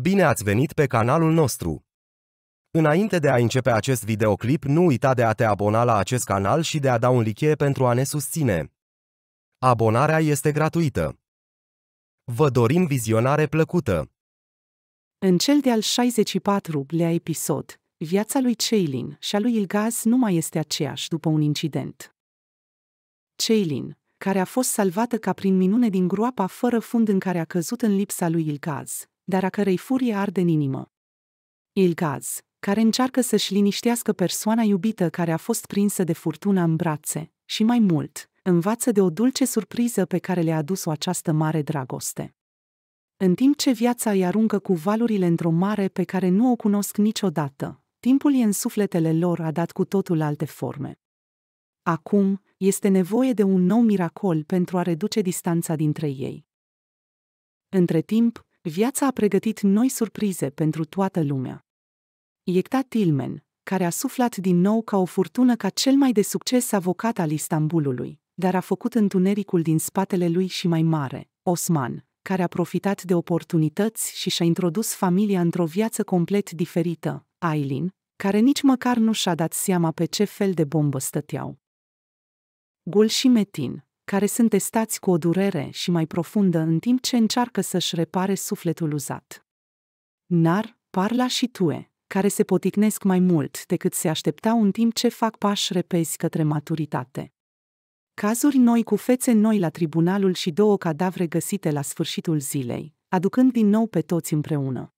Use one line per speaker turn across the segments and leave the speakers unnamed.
Bine ați venit pe canalul nostru! Înainte de a începe acest videoclip, nu uita de a te abona la acest canal și de a da un like pentru a ne susține. Abonarea este gratuită. Vă dorim vizionare plăcută!
În cel de-al 64-lea episod, viața lui Ceilin și a lui Ilgaz nu mai este aceeași după un incident. Ceilin, care a fost salvată ca prin minune din groapa fără fund în care a căzut în lipsa lui Ilgaz, dar a cărei furie arde în inimă. Ilgaz, care încearcă să-și liniștească persoana iubită care a fost prinsă de furtuna în brațe, și mai mult, învață de o dulce surpriză pe care le-a adus-o această mare dragoste. În timp ce viața îi aruncă cu valurile într-o mare pe care nu o cunosc niciodată, timpul e în sufletele lor a dat cu totul alte forme. Acum, este nevoie de un nou miracol pentru a reduce distanța dintre ei. Între timp, Viața a pregătit noi surprize pentru toată lumea. Iecta Tilmen, care a suflat din nou ca o furtună ca cel mai de succes avocat al Istanbulului, dar a făcut întunericul din spatele lui și mai mare, Osman, care a profitat de oportunități și și-a introdus familia într-o viață complet diferită, Aileen, care nici măcar nu și-a dat seama pe ce fel de bombă stăteau. Gul și Metin, care sunt testați cu o durere și mai profundă în timp ce încearcă să-și repare sufletul uzat. Nar, Parla și Tue, care se poticnesc mai mult decât se așteptau în timp ce fac pași repezi către maturitate. Cazuri noi cu fețe noi la tribunalul și două cadavre găsite la sfârșitul zilei, aducând din nou pe toți împreună.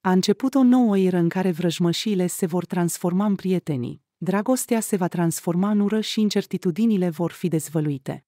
A început o nouă iră în care vrăjmășiile se vor transforma în prietenii, dragostea se va transforma în ură și incertitudinile vor fi dezvăluite.